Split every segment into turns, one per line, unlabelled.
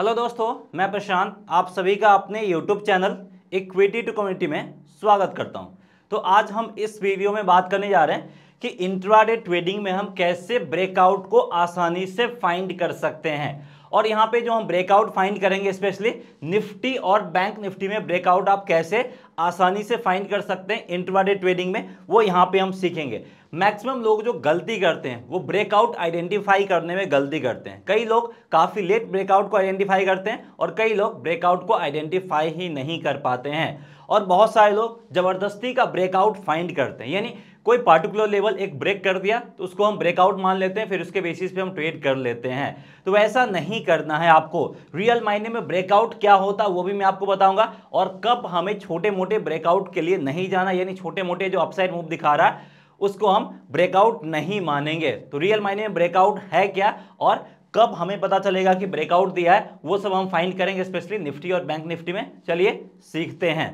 hello दोस्तों मैं प्रशांत आप सभी का अपने YouTube channel equity to community में स्वागत करता हूं तो आज हम इस वीडियो में बात करने जा रहे हैं कि इंट्राडे ट्रेडिंग में हम कैसे ब्रेकआउट को आसानी से फाइंड कर सकते हैं और यहाँ पे जो हम ब्रेकआउट फाइंड करेंगे स्पेशली निफ्टी और बैंक निफ्टी में ब्रेकआउट आप कैसे आसानी से फाइंड कर सकते हैं इंटरवाडे ट्रेडिंग में वो यहाँ पे हम सीखेंगे मैक्सिमम लोग जो गलती करते हैं वो ब्रेकआउट आइडेंटिफाई करने में गलती करते हैं कई लोग काफ़ी लेट ब्रेकआउट को आइडेंटिफाई करते हैं और कई लोग ब्रेकआउट को आइडेंटिफाई ही नहीं कर पाते हैं और बहुत सारे लोग ज़बरदस्ती का ब्रेकआउट फाइंड करते हैं यानी कोई पार्टिकुलर लेवल एक ब्रेक कर दिया तो उसको हम ब्रेकआउट मान लेते हैं फिर उसके बेसिस पे हम ट्रेड कर लेते हैं तो वैसा नहीं करना है आपको रियल मायने में ब्रेकआउट क्या होता वो भी मैं आपको बताऊंगा और कब हमें छोटे मोटे ब्रेकआउट के लिए नहीं जाना यानी छोटे मोटे जो अपसाइड मूव दिखा रहा है उसको हम ब्रेकआउट नहीं मानेंगे तो रियल मायने में ब्रेकआउट है क्या और कब हमें पता चलेगा कि ब्रेकआउट दिया है वो सब हम फाइंड करेंगे स्पेशली निफ्टी और बैंक निफ्टी में चलिए सीखते हैं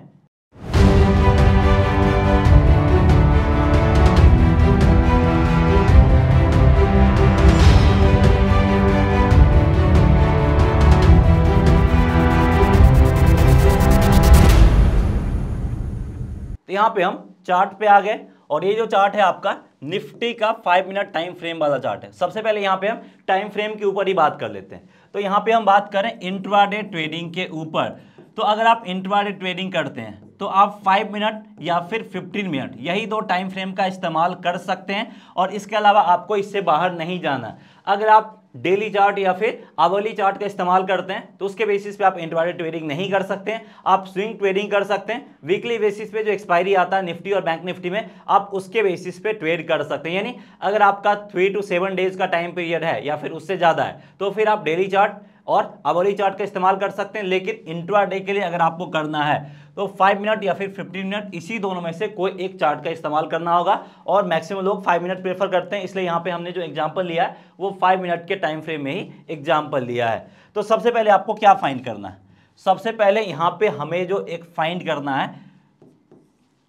यहाँ पे हम चार्ट पे आ गए और ये जो चार्ट है आपका निफ्टी का फाइव मिनट टाइम फ्रेम वाला चार्ट है सबसे पहले यहाँ पे हम टाइम फ्रेम के ऊपर ही बात कर लेते हैं तो यहाँ पे हम बात करें इंट्राडे ट्रेडिंग के ऊपर तो अगर आप इंट्राडे ट्रेडिंग करते हैं तो आप 5 मिनट या फिर 15 मिनट यही दो टाइम फ्रेम का इस्तेमाल कर सकते हैं और इसके अलावा आपको इससे बाहर नहीं जाना अगर आप डेली चार्ट या फिर अवली चार्ट का इस्तेमाल करते हैं तो उसके बेसिस पे आप इंटरवाडे ट्रेडिंग नहीं कर सकते हैं आप स्विंग ट्रेडिंग कर सकते हैं वीकली बेसिस पे जो एक्सपायरी आता है निफ्टी और बैंक निफ्टी में आप उसके बेसिस पे ट्रेड कर सकते हैं यानी अगर आपका थ्री टू सेवन डेज का टाइम पीरियड है या फिर उससे ज़्यादा है तो फिर आप डेली चार्ट और अवली चार्ट का इस्तेमाल कर सकते हैं लेकिन इंट्रा डे के लिए अगर आपको करना है तो फाइव मिनट या फिर फिफ्टीन मिनट इसी दोनों में से कोई एक चार्ट का इस्तेमाल करना होगा और मैक्सिमम लोग फाइव मिनट प्रेफर करते हैं इसलिए यहाँ पे हमने जो एग्जाम्पल लिया है वो फाइव मिनट के टाइम फ्रेम में ही एग्जाम्पल लिया है तो सबसे पहले आपको क्या फाइंड करना है सबसे पहले यहाँ पे हमें जो एक फाइंड करना है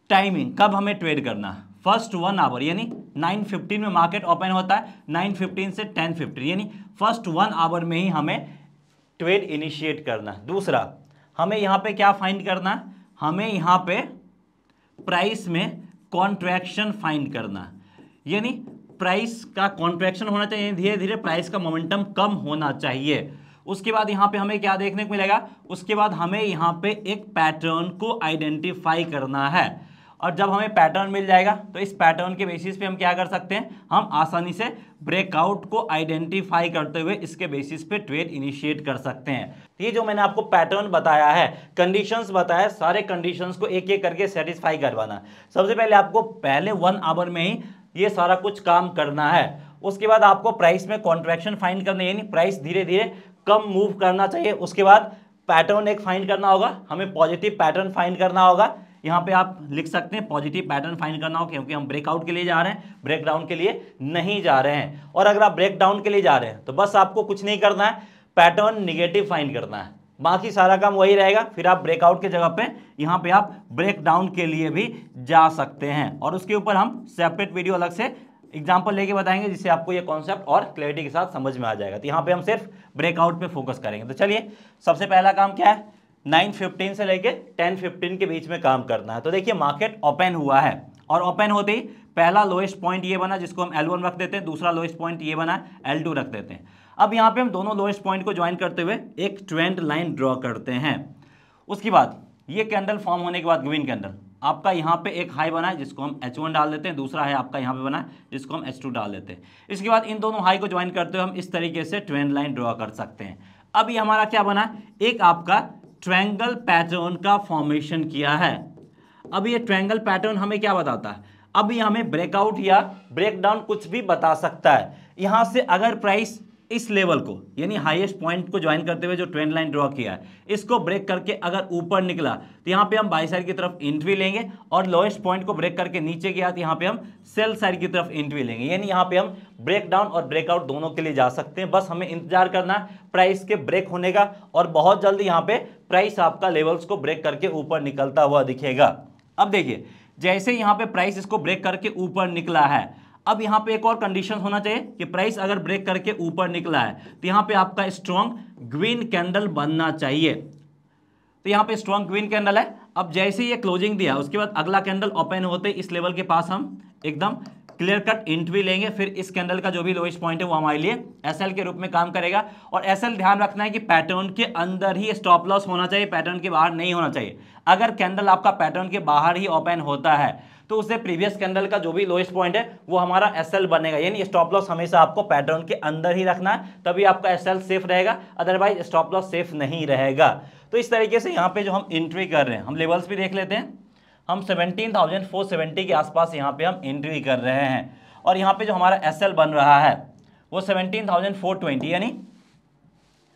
टाइमिंग कब हमें ट्रेड करना है फर्स्ट वन आवर यानी 9:15 में मार्केट ओपन होता है 9:15 से 10:15 यानी फर्स्ट वन आवर में ही हमें ट्रेड इनिशिएट करना है दूसरा हमें यहाँ पे क्या फाइंड करना है हमें यहाँ पे प्राइस में कॉन्ट्रैक्शन फाइंड करना यानी प्राइस का कॉन्ट्रैक्शन होना चाहिए धीरे धीरे प्राइस का मोमेंटम कम होना चाहिए उसके बाद यहाँ पे हमें क्या देखने को मिलेगा उसके बाद हमें यहाँ पे एक पैटर्न को आइडेंटिफाई करना है और जब हमें पैटर्न मिल जाएगा तो इस पैटर्न के बेसिस पे हम क्या कर सकते हैं हम आसानी से ब्रेकआउट को आइडेंटिफाई करते हुए इसके बेसिस पे ट्रेड इनिशिएट कर सकते हैं तो ये जो मैंने आपको पैटर्न बताया है कंडीशंस बताया सारे कंडीशंस को एक एक करके सेटिस्फाई करवाना सबसे पहले आपको पहले वन आवर में ही ये सारा कुछ काम करना है उसके बाद आपको प्राइस में कॉन्ट्रैक्शन फाइंड करना यानी प्राइस धीरे धीरे कम मूव करना चाहिए उसके बाद पैटर्न एक फाइंड करना होगा हमें पॉजिटिव पैटर्न फाइंड करना होगा यहाँ पे आप लिख सकते हैं पॉजिटिव पैटर्न फाइंड करना हो क्योंकि हम ब्रेकआउट के लिए जा रहे हैं ब्रेकडाउन के लिए नहीं जा रहे हैं और अगर आप ब्रेकडाउन के लिए जा रहे हैं तो बस आपको कुछ नहीं करना है पैटर्न निगेटिव फाइंड करना है बाकी सारा काम वही रहेगा फिर आप ब्रेकआउट के जगह पे यहाँ पे आप ब्रेकडाउन के लिए भी जा सकते हैं और उसके ऊपर हम सेपरेट वीडियो अलग से एग्जाम्पल लेके बताएंगे जिससे आपको ये कॉन्सेप्ट और क्लैरिटी के साथ समझ में आ जाएगा तो यहाँ पे हम सिर्फ ब्रेकआउट पे फोकस करेंगे तो चलिए सबसे पहला काम क्या है 9:15 से लेके 10:15 के बीच में काम करना है तो देखिए मार्केट ओपन हुआ है और ओपन होते ही पहला लोएस्ट पॉइंट ये बना जिसको हम L1 रख देते हैं दूसरा लोएस्ट पॉइंट ये बना L2 रख देते हैं अब यहाँ पे हम दोनों लोएस्ट पॉइंट को ज्वाइन करते हुए एक ट्रेंड लाइन ड्रॉ करते हैं उसके बाद ये कैंडल फॉर्म होने के बाद ग्रीन कैंडल आपका यहाँ पे एक हाई बना है जिसको हम H1 डाल देते हैं दूसरा है आपका यहाँ पे बना है जिसको हम H2 डाल देते हैं इसके बाद इन दोनों हाई को ज्वाइन करते हुए हम इस तरीके से ट्रेंड लाइन ड्रॉ कर सकते हैं अब ये हमारा क्या बना एक आपका ट्रैंगल पैटर्न का फॉर्मेशन किया है अब ये ट्रैंगल पैटर्न हमें क्या बताता है अब ये हमें ब्रेकआउट या ब्रेकडाउन कुछ भी बता सकता है यहाँ से अगर प्राइस इस लेवल को यानी हाईएस्ट पॉइंट को ज्वाइन करते हुए जो ट्रेंड लाइन ड्रॉ किया है इसको ब्रेक करके अगर ऊपर निकला तो यहाँ पे हम बाई साइड की तरफ इंट्री लेंगे और लोएस्ट पॉइंट को ब्रेक करके नीचे गया तो यहाँ पे हम सेल साइड की तरफ इंट्री लेंगे यानी यहाँ पे हम ब्रेक डाउन और ब्रेकआउट दोनों के लिए जा सकते हैं बस हमें इंतजार करना है प्राइस के ब्रेक होने का और बहुत जल्दी यहाँ पर प्राइस आपका लेवल्स को ब्रेक करके ऊपर निकलता हुआ दिखेगा अब देखिए जैसे यहाँ पे प्राइस इसको ब्रेक करके ऊपर निकला है अब यहाँ पे एक और कंडीशन होना चाहिए कि प्राइस अगर ब्रेक करके ऊपर निकला है तो यहां पे आपका स्ट्रॉन्ग ग्रीन कैंडल बनना चाहिए तो यहां पे स्ट्रॉन्ग ग्रीन कैंडल है अब जैसे ही ये क्लोजिंग दिया उसके बाद अगला कैंडल ओपन होते इस लेवल के पास हम एकदम क्लियर कट इंट्री लेंगे फिर इस कैंडल का जो भी लोएस्ट पॉइंट है वो हमारे लिए एसएल के रूप में काम करेगा और एसएल ध्यान रखना है कि पैटर्न के अंदर ही स्टॉप लॉस होना चाहिए पैटर्न के बाहर नहीं होना चाहिए अगर कैंडल आपका पैटर्न के बाहर ही ओपन होता है तो उससे प्रीवियस कैंडल का जो भी लोएस्ट पॉइंट है वो हमारा एस बनेगा यानी स्टॉप लॉस हमेशा आपको पैटर्न के अंदर ही रखना है तभी आपका एस सेफ रहेगा अदरवाइज स्टॉप लॉस सेफ नहीं रहेगा तो इस तरीके से यहाँ पे जो हम एंट्री कर रहे हैं हम लेवल्स भी देख लेते हैं हम 17,470 के आसपास यहाँ पे हम एंट्री कर रहे हैं और यहाँ पे जो हमारा एस बन रहा है वो 17,420 यानी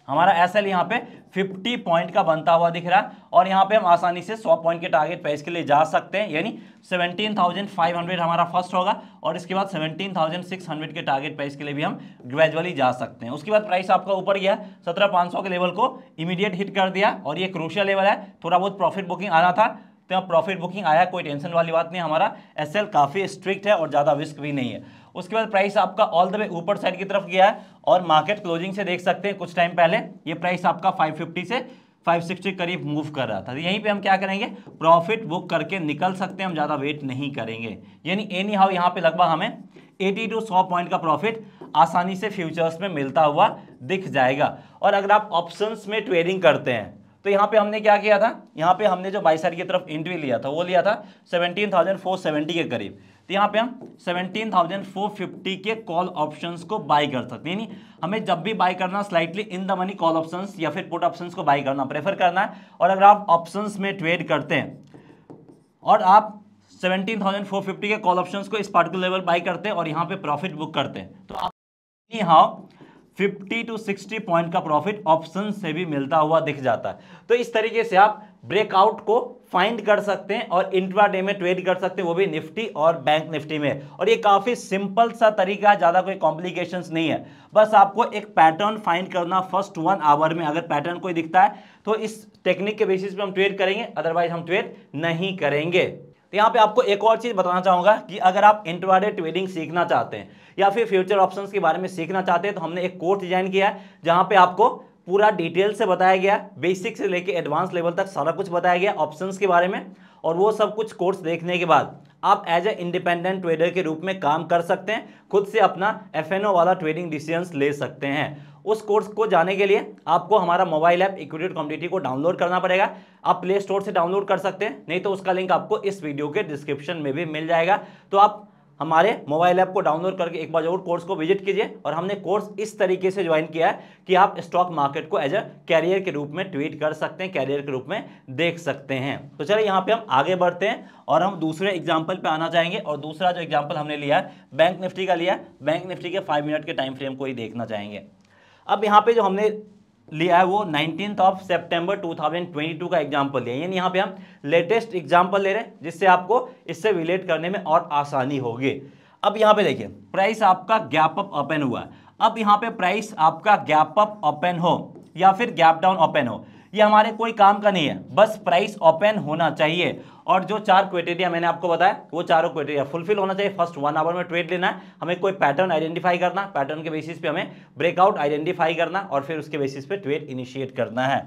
हमारा एस एल यहाँ पे 50 पॉइंट का बनता हुआ दिख रहा है और यहाँ पे हम आसानी से 100 पॉइंट के टारगेट पे इसके लिए जा सकते हैं यानी 17,500 हमारा फर्स्ट होगा और इसके बाद 17,600 के टारगेट पे इसके लिए भी हम ग्रेजुअली जा सकते हैं उसके बाद प्राइस आपका ऊपर गया 17,500 के लेवल को इमीडिएट हिट कर दिया और ये क्रोशिया लेवल है थोड़ा बहुत प्रॉफिट बुकिंग आना था तो प्रॉफिट बुकिंग आया कोई टेंशन वाली बात नहीं हमारा एस काफ़ी स्ट्रिक्ट है और ज़्यादा रिस्क भी नहीं है उसके बाद प्राइस आपका ऑल द वे ऊपर साइड की तरफ गया है और मार्केट क्लोजिंग से देख सकते हैं कुछ टाइम पहले ये प्राइस आपका 550 से 560 करीब मूव कर रहा था तो यहीं पे हम क्या करेंगे प्रॉफिट बुक करके निकल सकते हैं हम ज़्यादा वेट नहीं करेंगे यानी एनी हाउ यहाँ पे लगभग हमें एटी टू सौ पॉइंट का प्रॉफिट आसानी से फ्यूचर्स में मिलता हुआ दिख जाएगा और अगर आप ऑप्शन में ट्रेडिंग करते हैं तो यहाँ पे हमने क्या किया था यहाँ पे हमने जो बाईस की तरफ एंट्री लिया था वो लिया था 17,470 के करीब तो यहाँ पे हम 17,450 के कॉल ऑप्शंस को बाय कर सकते हैं यानी हमें जब भी बाय करना slightly in the money call options या फिर पुट ऑप्शंस को बाई करना प्रेफर करना है और अगर आप ऑप्शन में ट्रेड करते हैं और आप 17,450 के कॉल ऑप्शंस को इस पार्टिकुलर लेवल बाई करते हैं और यहाँ पे प्रॉफिट बुक करते हैं तो आप हाउ 50 टू 60 पॉइंट का प्रॉफिट ऑप्शन से भी मिलता हुआ दिख जाता है तो इस तरीके से आप ब्रेकआउट को फाइंड कर सकते हैं और इंट्राडे में ट्रेड कर सकते हैं वो भी निफ्टी और बैंक निफ्टी में और ये काफ़ी सिंपल सा तरीका है ज़्यादा कोई कॉम्प्लिकेशंस नहीं है बस आपको एक पैटर्न फाइंड करना फर्स्ट वन आवर में अगर पैटर्न कोई दिखता है तो इस टेक्निक के बेसिस पे हम ट्रेड करेंगे अदरवाइज हम ट्रेड नहीं करेंगे तो यहाँ पे आपको एक और चीज़ बताना चाहूँगा कि अगर आप इंट्राडे ट्रेडिंग सीखना चाहते हैं या फिर फ्यूचर ऑप्शंस के बारे में सीखना चाहते हैं तो हमने एक कोर्स डिजाइन किया है जहाँ पे आपको पूरा डिटेल से बताया गया बेसिक से लेके एडवांस लेवल तक सारा कुछ बताया गया ऑप्शंस के बारे में और वो सब कुछ कोर्स देखने के बाद आप एज ए इंडिपेंडेंट ट्रेडर के रूप में काम कर सकते हैं खुद से अपना एफ वाला ट्रेडिंग डिसीजंस ले सकते हैं उस कोर्स को जाने के लिए आपको हमारा मोबाइल ऐप इक्विटेड कम्युनिटी को डाउनलोड करना पड़ेगा आप प्ले स्टोर से डाउनलोड कर सकते हैं नहीं तो उसका लिंक आपको इस वीडियो के डिस्क्रिप्शन में भी मिल जाएगा तो आप हमारे मोबाइल ऐप को डाउनलोड करके एक बार जरूर कोर्स को विजिट कीजिए और हमने कोर्स इस तरीके से ज्वाइन किया है कि आप स्टॉक मार्केट को एज अ कैरियर के रूप में ट्वीट कर सकते हैं कैरियर के रूप में देख सकते हैं तो चलिए यहाँ पे हम आगे बढ़ते हैं और हम दूसरे एग्जाम्पल पर आना चाहेंगे और दूसरा जो एग्जाम्पल हमने लिया है बैंक निफ्टी का लिया है बैंक निफ्टी के फाइव मिनट के टाइम फ्रेम को ही देखना चाहेंगे अब यहाँ पे जो हमने लिया है वो nineteen of September two thousand twenty two का एग्जाम्पल लिया यानी यहाँ पे हम लेटेस्ट एग्जाम्पल ले रहे हैं जिससे आपको इससे रिलेट करने में और आसानी होगी अब यहाँ पे देखिए प्राइस आपका गैप अप ओपन हुआ अब यहाँ पे प्राइस आपका गैप अप ओपन हो या फिर गैप डाउन ओपन हो ये हमारे कोई काम का नहीं है बस प्राइस ओपन होना चाहिए और जो चार क्वेटेरिया मैंने आपको बताया वो चारों क्वेटेरिया फुलफिल होना चाहिए फर्स्ट वन आवर में ट्रेड लेना है हमें कोई पैटर्न आइडेंटिफाई करना पैटर्न के बेसिस पे हमें ब्रेकआउट आइडेंटिफाई करना और फिर उसके बेसिस पे ट्रेड इनिशिएट करना है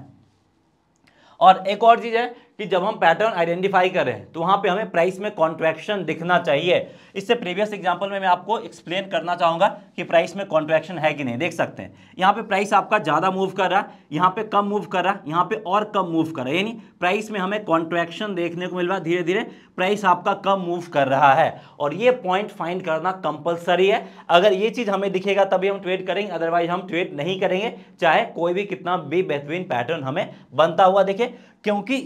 और एक और चीज़ है कि जब हम पैटर्न आइडेंटिफाई करें तो वहाँ पे हमें प्राइस में कॉन्ट्रैक्शन दिखना चाहिए इससे प्रीवियस एग्जांपल में मैं आपको एक्सप्लेन करना चाहूँगा कि प्राइस में कॉन्ट्रैक्शन है कि नहीं देख सकते हैं यहाँ पे प्राइस आपका ज़्यादा मूव कर रहा है यहाँ पे कम मूव कर रहा है यहाँ पे और कम मूव कर रहा है यानी प्राइस में हमें कॉन्ट्रैक्शन देखने को मिल रहा है धीरे धीरे प्राइस आपका कम मूव कर रहा है और ये पॉइंट फाइंड करना कंपलसरी है अगर ये चीज़ हमें दिखेगा तभी हम ट्रेड करेंगे अदरवाइज हम ट्रेड नहीं करेंगे चाहे कोई भी कितना भी बेहतरीन पैटर्न हमें बनता हुआ दिखे क्योंकि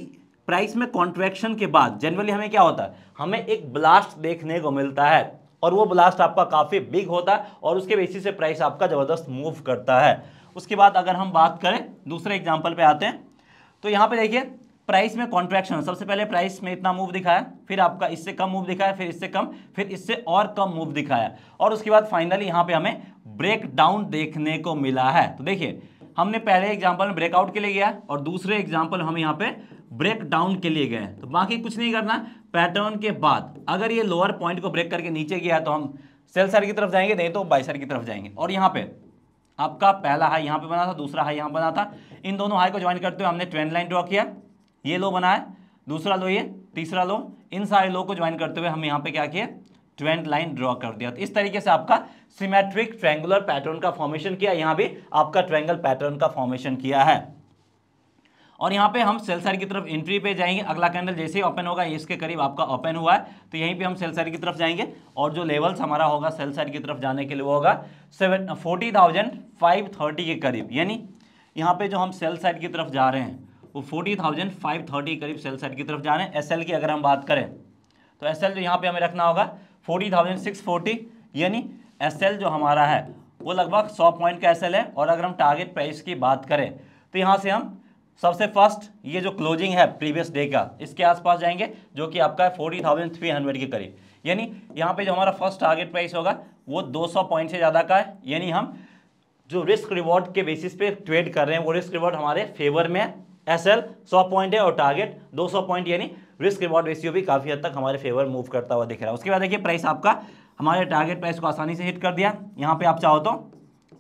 प्राइस में कॉन्ट्रैक्शन के बाद जनरली हमें क्या होता है हमें एक ब्लास्ट देखने को मिलता है और वो ब्लास्ट आपका काफ़ी बिग होता है और उसके बेसिस से प्राइस आपका ज़बरदस्त मूव करता है उसके बाद अगर हम बात करें दूसरे एग्जाम्पल पर आते हैं तो यहाँ पर देखिए प्राइस में कॉन्ट्रैक्शन सबसे पहले प्राइस में इतना मूव दिखाया फिर आपका इससे कम मूव दिखाया फिर इससे कम फिर इससे और कम मूव दिखाया और उसके बाद फाइनली यहाँ पे हमें ब्रेक डाउन देखने को मिला है तो देखिए हमने पहले एग्जाम्पल में ब्रेकआउट के लिए गया और दूसरे एग्जाम्पल हम यहाँ पे ब्रेक डाउन के लिए गए तो बाकी कुछ नहीं करना पैटर्न के बाद अगर ये लोअर पॉइंट को ब्रेक करके नीचे गया तो हम सेल सर की तरफ जाएंगे नहीं तो बाइसर की तरफ जाएंगे और यहाँ पे आपका पहला हाई यहाँ पे बना था दूसरा हाई यहाँ बना था इन दोनों हाई को ज्वाइन करते हुए हमने ट्रेंड लाइन ड्रॉ किया ये लो बनाया दूसरा लो ये तीसरा लो इन सारे लो को ज्वाइन करते हुए हम यहाँ पे क्या किए ट्रेंड लाइन ड्रॉ कर दिया तो इस तरीके से आपका सिमेट्रिक ट्रेंगुलर पैटर्न का फॉर्मेशन किया यहाँ भी आपका ट्रेंगल पैटर्न का फॉर्मेशन किया है और यहाँ पे हम सेल साइड की तरफ एंट्री पे जाएंगे अगला कैंडल जैसे ही ओपन होगा इसके करीब आपका ओपन हुआ है तो यहीं पे हम सेल साइड की तरफ जाएंगे और जो लेवल्स हमारा होगा सेल साइड की तरफ जाने के लिए वो होगा seven forty thousand five thirty के करीब यानी यहाँ पे जो हम सेल साइड की तरफ जा रहे हैं वो फोर्टी थाउजेंड फाइव थर्टी के करीब सेल साइड की तरफ जा रहे हैं एस की अगर हम बात करें तो एस एल जो यहाँ पर हमें रखना होगा फोर्टी थाउजेंड सिक्स फोर्टी यानी एस जो हमारा है वो लगभग सौ पॉइंट का एस है और अगर हम टारगेट प्राइस की बात करें तो यहाँ से हम सबसे फर्स्ट ये जो क्लोजिंग है प्रीवियस डे का इसके आसपास जाएंगे जो कि आपका है फोर्टी थाउजेंड थ्री हंड्रेड के करीब यानी यहाँ पे जो हमारा फर्स्ट टारगेट प्राइस होगा वो दो सौ पॉइंट से ज़्यादा का है यानी हम जो रिस्क रिवॉर्ड के बेसिस पे ट्रेड कर रहे हैं वो रिस्क रिवॉर्ड हमारे फेवर में है एस एल सौ पॉइंट है और टारगेट दो सौ पॉइंट यानी रिस्क रिवॉर्ड रेशियो भी काफ़ी हद तक हमारे फेवर मूव करता हुआ दिख रहा है उसके बाद देखिए प्राइस आपका हमारे टारगेट प्राइस को आसानी से हिट कर दिया यहाँ पर आप चाहो तो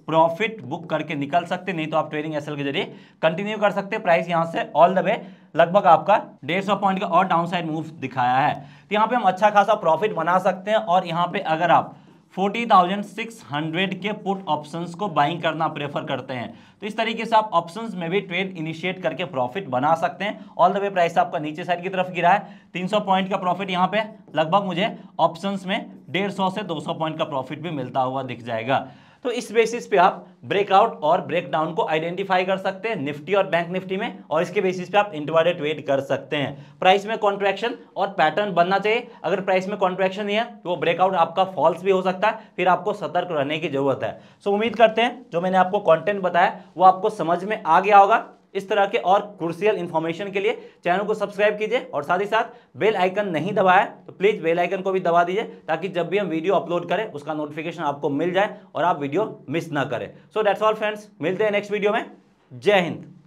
प्रॉफिट बुक करके निकल सकते नहीं तो आप ट्रेडिंग एसएल के जरिए कंटिन्यू कर सकते प्राइस यहाँ से ऑल द वे लगभग आपका डेढ़ सौ पॉइंट का और डाउन साइड मूव दिखाया है तो यहाँ पे हम अच्छा खासा प्रॉफिट बना सकते हैं और यहाँ पे अगर आप 40,600 के पुट ऑप्शंस को बाइंग करना प्रेफर करते हैं तो इस तरीके से आप ऑप्शंस में भी ट्रेड इनिशिएट करके प्रॉफिट बना सकते हैं ऑल द वे प्राइस आपका नीचे साइड की तरफ गिरा है 300 पॉइंट का प्रॉफिट यहाँ पे लगभग मुझे ऑप्शंस में 150 से 200 पॉइंट का प्रॉफिट भी मिलता हुआ दिख जाएगा तो इस बेसिस पे आप ब्रेकआउट और ब्रेकडाउन को आइडेंटिफाई कर सकते हैं निफ्टी और बैंक निफ्टी में और इसके बेसिस पे आप इंटरवाडे ट्रेड कर सकते हैं प्राइस में कॉन्ट्रैक्शन और पैटर्न बनना चाहिए अगर प्राइस में कॉन्ट्रैक्शन नहीं है तो वो ब्रेकआउट आपका फॉल्स भी हो सकता है फिर आपको सतर्क रहने की जरूरत है सो उम्मीद करते हैं जो मैंने आपको कॉन्टेंट बताया वो आपको समझ में आ गया होगा इस तरह के और क्रुशियल इन्फॉर्मेशन के लिए चैनल को सब्सक्राइब कीजिए और साथ ही साथ बेल आइकन नहीं दबाया तो प्लीज़ बेल आइकन को भी दबा दीजिए ताकि जब भी हम वीडियो अपलोड करें उसका नोटिफिकेशन आपको मिल जाए और आप वीडियो मिस ना करें सो डैट्स ऑल फ्रेंड्स मिलते हैं नेक्स्ट वीडियो में जय हिंद